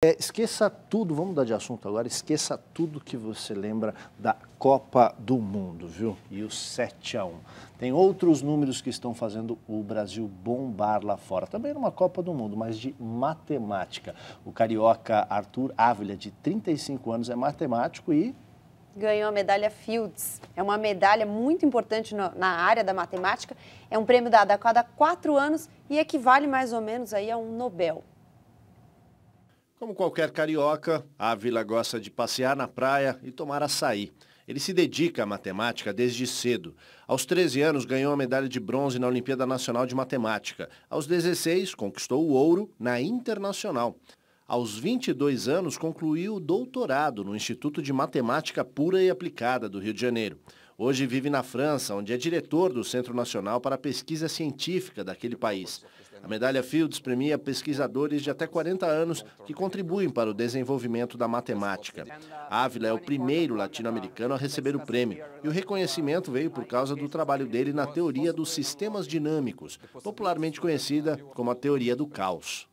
É, esqueça tudo, vamos mudar de assunto agora, esqueça tudo que você lembra da Copa do Mundo, viu? E o 7 a 1. Tem outros números que estão fazendo o Brasil bombar lá fora, também numa Copa do Mundo, mas de matemática. O carioca Arthur Ávila, de 35 anos, é matemático e ganhou a medalha Fields. É uma medalha muito importante no, na área da matemática, é um prêmio dado a cada quatro anos e equivale mais ou menos aí a um Nobel. Como qualquer carioca, Ávila gosta de passear na praia e tomar açaí. Ele se dedica à matemática desde cedo. Aos 13 anos, ganhou a medalha de bronze na Olimpíada Nacional de Matemática. Aos 16, conquistou o ouro na Internacional. Aos 22 anos, concluiu o doutorado no Instituto de Matemática Pura e Aplicada do Rio de Janeiro. Hoje vive na França, onde é diretor do Centro Nacional para a Pesquisa Científica daquele país. A medalha Fields premia pesquisadores de até 40 anos que contribuem para o desenvolvimento da matemática. Ávila é o primeiro latino-americano a receber o prêmio, e o reconhecimento veio por causa do trabalho dele na teoria dos sistemas dinâmicos, popularmente conhecida como a teoria do caos.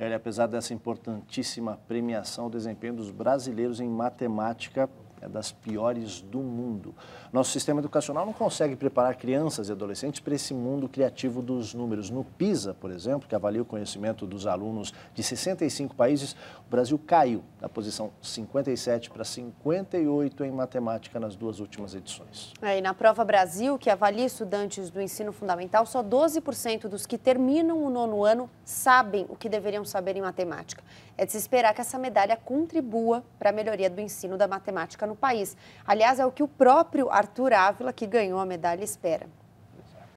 Ele, apesar dessa importantíssima premiação, o desempenho dos brasileiros em matemática é das piores do mundo. Nosso sistema educacional não consegue preparar crianças e adolescentes para esse mundo criativo dos números. No PISA, por exemplo, que avalia o conhecimento dos alunos de 65 países, o Brasil caiu da posição 57 para 58 em matemática nas duas últimas edições. É, e na Prova Brasil, que avalia estudantes do ensino fundamental, só 12% dos que terminam o nono ano sabem o que deveriam saber em matemática. É de se esperar que essa medalha contribua para a melhoria do ensino da matemática no país. Aliás, é o que o próprio Arthur Ávila, que ganhou a medalha, espera.